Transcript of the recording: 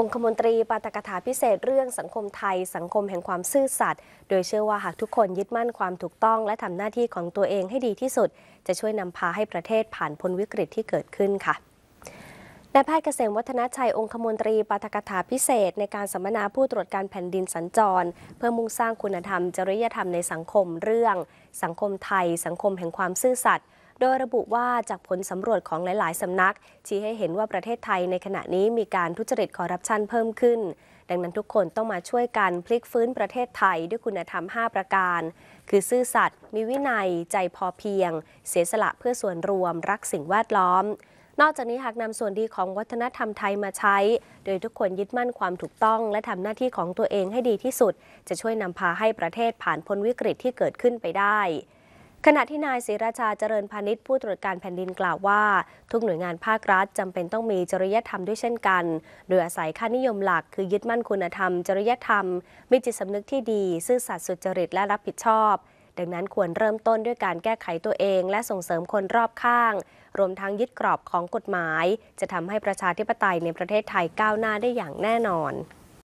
องคมนตรีปาตกถาพิเศษเรื่อง สังคมไทย สังคมแห่งความซื่อสัตย์โดยเชื่อว่าหากทุกคนยึดมั่นความถูกต้องและทำหน้าที่ของตัวเองให้ดีที่สุด จะช่วยนำพาให้ประเทศผ่านพ้นวิกฤตที่เกิดขึ้นค่ะนายแพทย์เกษมวัฒนชัย องคมนตรีปาตกถาพิเศษ ในการสัมมนาผู้ตรวจการแผ่นดินสัญจร เพื่อมุ่งสร้างคุณธรรมจริยธรรมในสังคมเรื่อง สังคมไทย สังคมแห่งความซื่อสัตย์โดยระบุว่าจากผลสำรวจของหลาย ๆสำนัก ชี้ให้เห็นว่าประเทศไทยในขณะนี้มีการทุจริตคอร์รัปชันเพิ่มขึ้น ดังนั้นทุกคนต้องมาช่วยกันพลิกฟื้นประเทศไทยด้วยคุณธรรม 5 ประการ คือซื่อสัตย์มีวินัย ใจพอเพียง เสียสละเพื่อส่วนรวม รักสิ่งแวดล้อม นอกจากนี้หากนำส่วนดีของวัฒนธรรมไทยมาใช้ โดยทุกคนยึดมั่นความถูกต้อง และทำหน้าที่ของตัวเองให้ดีที่สุด จะช่วยนำพาให้ประเทศผ่านพ้นวิกฤตที่เกิดขึ้นไปได้ขณะที่นายศิราชาเจริญพาณิชย์ผู้ตรวจการแผ่นดินกล่าวว่า ทุกหน่วยงานภาครัฐจำเป็นต้องมีจริยธรรมด้วยเช่นกัน โดยอาศัยค่านิยมหลักคือยึดมั่นคุณธรรม จริยธรรม มีจิตสำนึกที่ดีซื่อสัตย์สุจริตและรับผิดชอบ ดังนั้นควรเริ่มต้นด้วยการแก้ไขตัวเองและส่งเสริมคนรอบข้าง รวมทั้งยึดกรอบของกฎหมาย จะทำให้ประชาธิปไตยในประเทศไทยก้าวหน้าได้อย่างแน่นอน